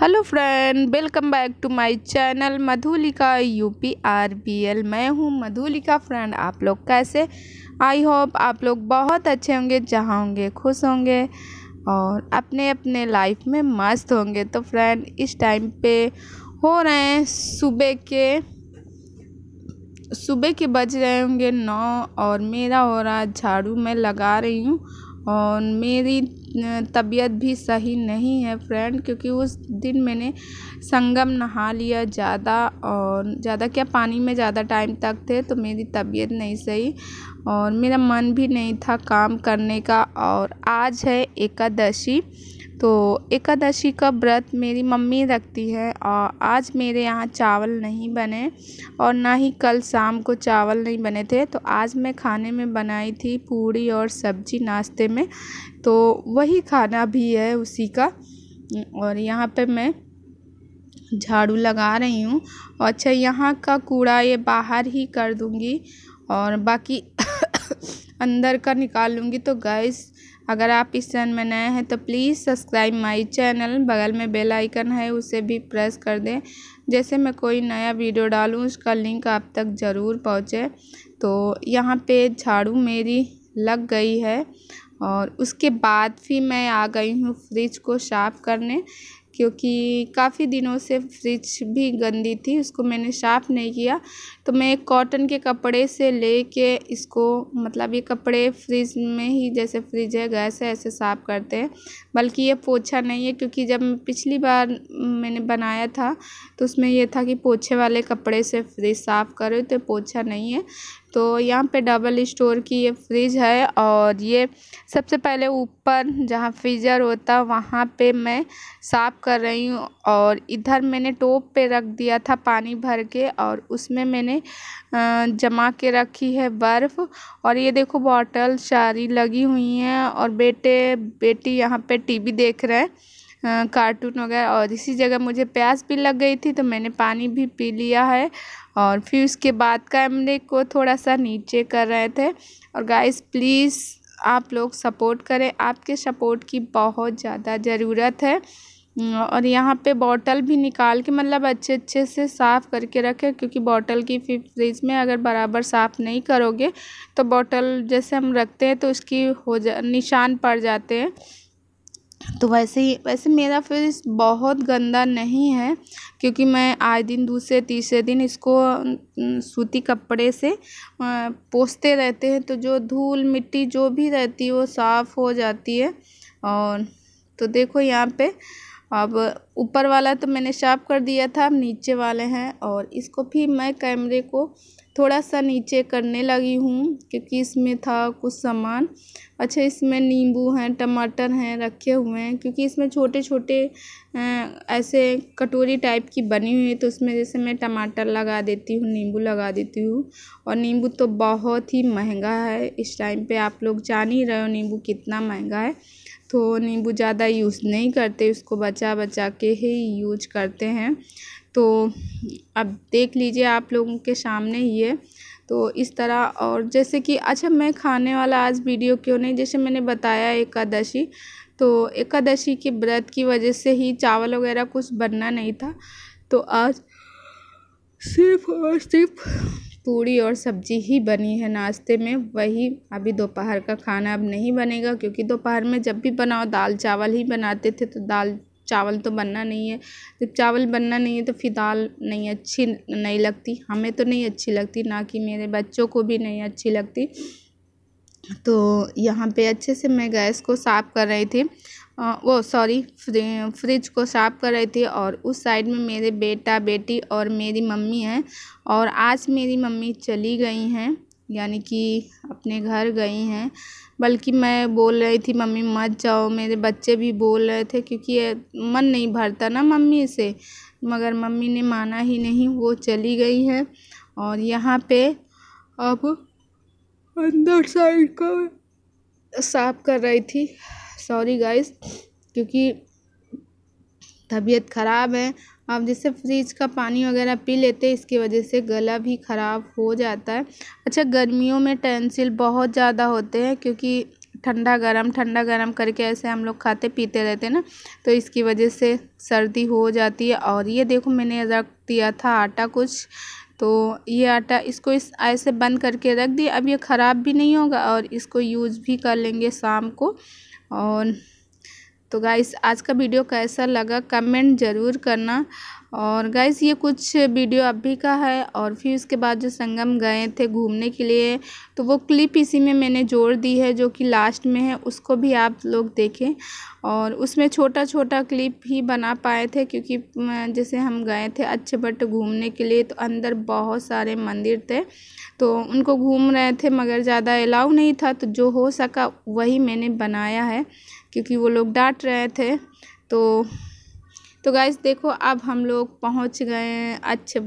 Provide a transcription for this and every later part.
hello friend welcome back to my channel Madhulika U P R B L मैं हूँ Madhulika friend आप लोग कैसे आई होप आप लोग बहुत अच्छे होंगे जहाँ होंगे खुश होंगे और अपने अपने लाइफ में मस्त होंगे तो फ्रेंड इस टाइम पे हो रहे हैं सुबह के सुबह के बज रहे होंगे नौ और मेरा हो रहा झाड़ू मैं लगा रही हूँ और मेरी तबीयत भी सही नहीं है फ्रेंड क्योंकि उस दिन मैंने संगम नहा लिया ज़्यादा और ज़्यादा क्या पानी में ज़्यादा टाइम तक थे तो मेरी तबीयत नहीं सही और मेरा मन भी नहीं था काम करने का और आज है एकादशी तो एकादशी का व्रत मेरी मम्मी रखती है और आज मेरे यहाँ चावल नहीं बने और ना ही कल शाम को चावल नहीं बने थे तो आज मैं खाने में बनाई थी पूड़ी और सब्जी नाश्ते में तो वही खाना भी है उसी का और यहाँ पे मैं झाड़ू लगा रही हूँ अच्छा यहाँ का कूड़ा ये बाहर ही कर दूँगी और बाकी अंदर का निकाल लूँगी तो गैस अगर आप इस चैनल में नए हैं तो प्लीज़ सब्सक्राइब माय चैनल बगल में बेल आइकन है उसे भी प्रेस कर दें जैसे मैं कोई नया वीडियो डालूँ उसका लिंक आप तक ज़रूर पहुँचे तो यहाँ पे झाड़ू मेरी लग गई है और उसके बाद फिर मैं आ गई हूँ फ्रिज को साफ़ करने क्योंकि काफ़ी दिनों से फ्रिज भी गंदी थी उसको मैंने साफ़ नहीं किया तो मैं कॉटन के कपड़े से ले के इसको मतलब ये कपड़े फ्रिज में ही जैसे फ्रिज है गैस है ऐसे साफ़ करते हैं बल्कि ये पोछा नहीं है क्योंकि जब पिछली बार मैंने बनाया था तो उसमें यह था कि पोछे वाले कपड़े से फ्रिज साफ़ करो तो पोछा नहीं है तो यहाँ पे डबल स्टोर की ये फ्रिज है और ये सबसे पहले ऊपर जहाँ फ्रीजर होता वहाँ पे मैं साफ़ कर रही हूँ और इधर मैंने टोप पे रख दिया था पानी भर के और उसमें मैंने जमा के रखी है बर्फ़ और ये देखो बॉटल सारी लगी हुई हैं और बेटे बेटी यहाँ पे टीवी देख रहे हैं कार्टून वगैरह और इसी जगह मुझे प्यास भी लग गई थी तो मैंने पानी भी पी लिया है और फिर उसके बाद कैमरे को थोड़ा सा नीचे कर रहे थे और गाइस प्लीज़ आप लोग सपोर्ट करें आपके सपोर्ट की बहुत ज़्यादा ज़रूरत है और यहाँ पे बॉटल भी निकाल के मतलब अच्छे अच्छे से साफ़ करके रखें क्योंकि बॉटल की फिर फ्रिज में अगर बराबर साफ़ नहीं करोगे तो बॉटल जैसे हम रखते हैं तो उसकी हो जा निशान पड़ जाते हैं तो वैसे ही वैसे मेरा फ्रिज बहुत गंदा नहीं है क्योंकि मैं आए दिन दूसरे तीसरे दिन इसको सूती कपड़े से पोसते रहते हैं तो जो धूल मिट्टी जो भी रहती है वो साफ़ हो जाती है और तो देखो यहाँ पे अब ऊपर वाला तो मैंने साफ़ कर दिया था अब नीचे वाले हैं और इसको भी मैं कैमरे को थोड़ा सा नीचे करने लगी हूँ क्योंकि इसमें था कुछ सामान अच्छा इसमें नींबू हैं टमाटर हैं रखे हुए हैं क्योंकि इसमें छोटे छोटे ऐसे कटोरी टाइप की बनी हुई है तो उसमें जैसे मैं टमाटर लगा देती हूँ नींबू लगा देती हूँ और नींबू तो बहुत ही महंगा है इस टाइम पे आप लोग जान ही रहे हो नींबू कितना महंगा है तो नींबू ज़्यादा यूज़ नहीं करते उसको बचा बचा के ही यूज करते हैं तो अब देख लीजिए आप लोगों के सामने ये तो इस तरह और जैसे कि अच्छा मैं खाने वाला आज वीडियो क्यों नहीं जैसे मैंने बताया एकादशी तो एकादशी के व्रत की वजह से ही चावल वगैरह कुछ बनना नहीं था तो आज सिर्फ और सिर्फ पूड़ी और सब्जी ही बनी है नाश्ते में वही अभी दोपहर का खाना अब नहीं बनेगा क्योंकि दोपहर में जब भी बनाओ दाल चावल ही बनाते थे तो दाल चावल तो बनना नहीं है जब चावल बनना नहीं है तो फिर दाल नहीं अच्छी नहीं लगती हमें तो नहीं अच्छी लगती ना कि मेरे बच्चों को भी नहीं अच्छी लगती तो यहाँ पे अच्छे से मैं गैस को साफ़ कर रही थी आ, वो सॉरी फ्रिज को साफ़ कर रही थी और उस साइड में मेरे बेटा बेटी और मेरी मम्मी हैं और आज मेरी मम्मी चली गई हैं यानी कि अपने घर गई हैं बल्कि मैं बोल रही थी मम्मी मत जाओ मेरे बच्चे भी बोल रहे थे क्योंकि मन नहीं भरता ना मम्मी से मगर मम्मी ने माना ही नहीं वो चली गई है और यहाँ पे अब अंदर साइड का साफ कर रही थी सॉरी गाइस क्योंकि तबीयत ख़राब है आप जैसे फ्रिज का पानी वगैरह पी लेते हैं इसकी वजह से गला भी ख़राब हो जाता है अच्छा गर्मियों में टेंसिल बहुत ज़्यादा होते हैं क्योंकि ठंडा गर्म ठंडा गर्म करके ऐसे हम लोग खाते पीते रहते हैं ना तो इसकी वजह से सर्दी हो जाती है और ये देखो मैंने रख दिया था आटा कुछ तो ये आटा इसको इस ऐसे बंद करके रख दिया अब ये ख़राब भी नहीं होगा और इसको यूज़ भी कर लेंगे शाम को और तो गाइस आज का वीडियो कैसा लगा कमेंट ज़रूर करना और गैस ये कुछ वीडियो अभी का है और फिर उसके बाद जो संगम गए थे घूमने के लिए तो वो क्लिप इसी में मैंने जोड़ दी है जो कि लास्ट में है उसको भी आप लोग देखें और उसमें छोटा छोटा क्लिप ही बना पाए थे क्योंकि जैसे हम गए थे अच्छे बट घूमने के लिए तो अंदर बहुत सारे मंदिर थे तो उनको घूम रहे थे मगर ज़्यादा अलाउ नहीं था तो जो हो सका वही मैंने बनाया है क्योंकि वो लोग डांट रहे थे तो तो गाइस देखो अब हम लोग पहुंच गए हैं अच्छे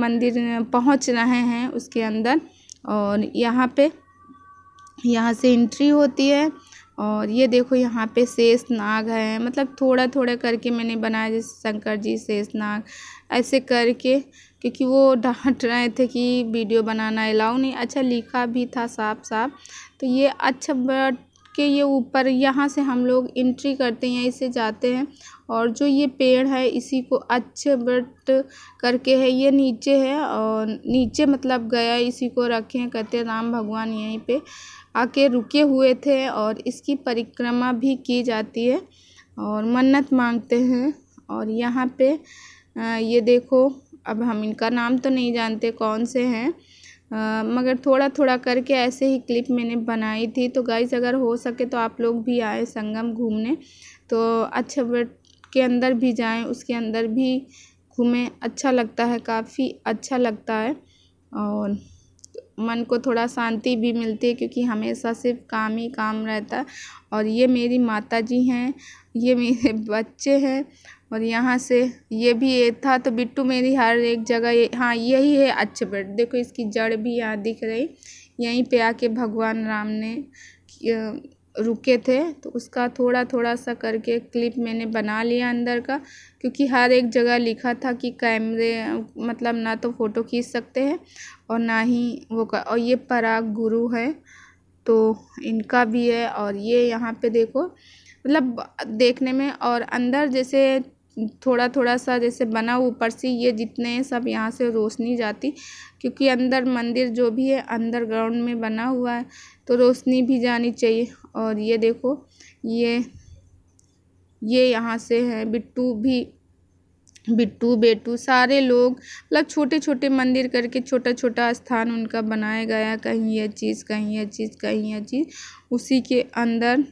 मंदिर पहुंच रहे हैं उसके अंदर और यहाँ पे यहाँ से इंट्री होती है और ये देखो यहाँ पे शेष नाग है मतलब थोड़ा थोड़ा करके मैंने बनाया जैसे शंकर जी शेष नाग ऐसे करके क्योंकि वो डांट रहे थे कि वीडियो बनाना अलाउ नहीं अच्छा लिखा भी था साफ साफ तो ये अच्छा बट के ये ऊपर यहाँ से हम लोग इंट्री करते हैं यहीं से जाते हैं और जो ये पेड़ है इसी को अच्छे बट करके है ये नीचे है और नीचे मतलब गया इसी को रखे हैं कहते राम भगवान यहीं पे आके रुके हुए थे और इसकी परिक्रमा भी की जाती है और मन्नत मांगते हैं और यहाँ पे ये देखो अब हम इनका नाम तो नहीं जानते कौन से हैं आ, मगर थोड़ा थोड़ा करके ऐसे ही क्लिप मैंने बनाई थी तो गाइज़ अगर हो सके तो आप लोग भी आए संगम घूमने तो अच्छा बट के अंदर भी जाएं उसके अंदर भी घूमें अच्छा लगता है काफ़ी अच्छा लगता है और मन को थोड़ा शांति भी मिलती है क्योंकि हमेशा सिर्फ काम ही काम रहता है और ये मेरी माता जी हैं ये मेरे बच्चे हैं और यहाँ से ये भी ये था तो बिट्टू मेरी हर एक जगह ये हाँ यही है अच्छे पेड़ देखो इसकी जड़ भी यहाँ दिख रही यहीं पे आके भगवान राम ने रुके थे तो उसका थोड़ा थोड़ा सा करके क्लिप मैंने बना लिया अंदर का क्योंकि हर एक जगह लिखा था कि कैमरे मतलब ना तो फ़ोटो खींच सकते हैं और ना ही वो कर, और ये पराग गुरु है तो इनका भी है और ये यहाँ पे देखो मतलब देखने में और अंदर जैसे थोड़ा थोड़ा सा जैसे बना ऊपर से ये जितने सब यहाँ से रोशनी जाती क्योंकि अंदर मंदिर जो भी है अंदर ग्राउंड में बना हुआ है तो रोशनी भी जानी चाहिए और ये देखो ये ये यहाँ से है बिट्टू भी बिट्टू बेटू सारे लोग मतलब छोटे छोटे मंदिर करके छोटा छोटा स्थान उनका बनाया गया कहीं यह चीज़ कहीं यह चीज़ कहीं यह चीज़ उसी के अंदर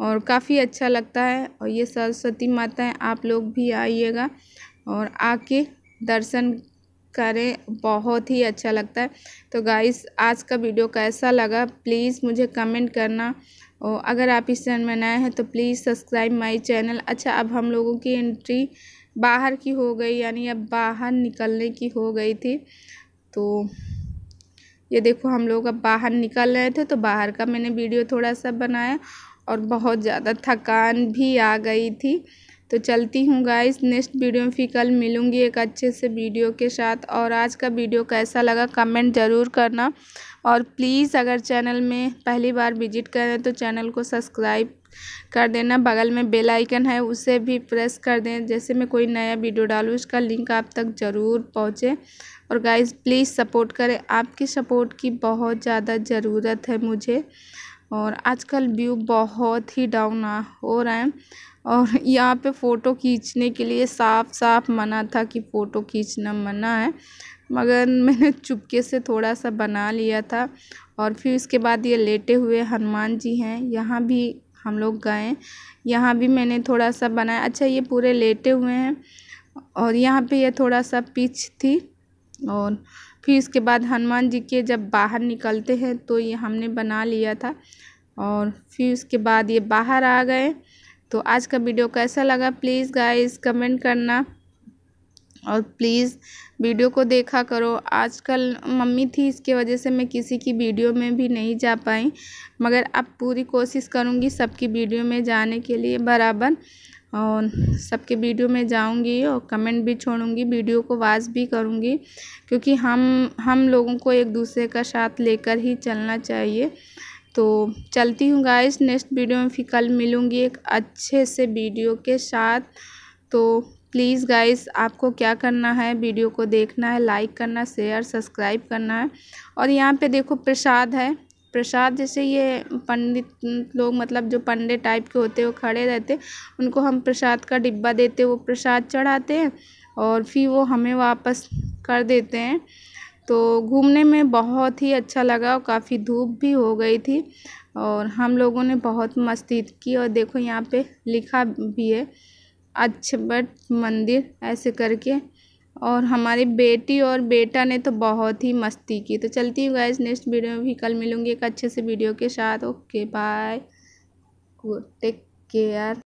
और काफ़ी अच्छा लगता है और ये सरस्वती माता है आप लोग भी आइएगा और आके दर्शन करें बहुत ही अच्छा लगता है तो गाइस आज का वीडियो कैसा लगा प्लीज़ मुझे कमेंट करना और अगर आप इस चैनल में नए हैं तो प्लीज़ सब्सक्राइब माय चैनल अच्छा अब हम लोगों की एंट्री बाहर की हो गई यानी अब बाहर निकलने की हो गई थी तो ये देखो हम लोग अब बाहर निकल रहे थे तो बाहर का मैंने वीडियो थोड़ा सा बनाया और बहुत ज़्यादा थकान भी आ गई थी तो चलती हूँ गाइस नेक्स्ट वीडियो में फिर कल मिलूँगी एक अच्छे से वीडियो के साथ और आज का वीडियो कैसा लगा कमेंट ज़रूर करना और प्लीज़ अगर चैनल में पहली बार विजिट करें तो चैनल को सब्सक्राइब कर देना बगल में बेल आइकन है उसे भी प्रेस कर दें जैसे मैं कोई नया वीडियो डालूँ उसका लिंक आप तक ज़रूर पहुँचे और गाइज़ प्लीज़ सपोर्ट करें आपकी सपोर्ट की बहुत ज़्यादा ज़रूरत है मुझे और आजकल व्यू बहुत ही डाउन हो रहा है और यहाँ पे फ़ोटो खींचने के लिए साफ साफ मना था कि फ़ोटो खींचना मना है मगर मैंने चुपके से थोड़ा सा बना लिया था और फिर उसके बाद ये लेटे हुए हनुमान जी हैं यहाँ भी हम लोग गए यहाँ भी मैंने थोड़ा सा बनाया अच्छा ये पूरे लेटे हुए हैं और यहाँ पे ये थोड़ा सा पिच थी और फिर इसके बाद हनुमान जी के जब बाहर निकलते हैं तो ये हमने बना लिया था और फिर उसके बाद ये बाहर आ गए तो आज का वीडियो कैसा लगा प्लीज़ गाइस कमेंट करना और प्लीज़ वीडियो को देखा करो आजकल मम्मी थी इसके वजह से मैं किसी की वीडियो में भी नहीं जा पाई मगर अब पूरी कोशिश करूँगी सबकी वीडियो में जाने के लिए बराबर और सबके वीडियो में जाऊँगी और कमेंट भी छोड़ूँगी वीडियो को वाज भी करूँगी क्योंकि हम हम लोगों को एक दूसरे का साथ लेकर ही चलना चाहिए तो चलती हूँ गाइस नेक्स्ट वीडियो में फिर कल मिलूँगी एक अच्छे से वीडियो के साथ तो प्लीज़ गाइस आपको क्या करना है वीडियो को देखना है लाइक करना शेयर सब्सक्राइब करना है और यहाँ पे देखो प्रसाद है प्रसाद जैसे ये पंडित लोग मतलब जो पंडित टाइप के होते हैं वो खड़े रहते उनको हम प्रसाद का डिब्बा देते वो प्रसाद चढ़ाते हैं और फिर वो हमें वापस कर देते हैं तो घूमने में बहुत ही अच्छा लगा और काफ़ी धूप भी हो गई थी और हम लोगों ने बहुत मस्ती की और देखो यहाँ पे लिखा भी है अच्छ मंदिर ऐसे करके और हमारी बेटी और बेटा ने तो बहुत ही मस्ती की तो चलती हूँ गाइज नेक्स्ट वीडियो में भी कल मिलूँगी एक अच्छे से वीडियो के साथ ओके बाय टेक केयर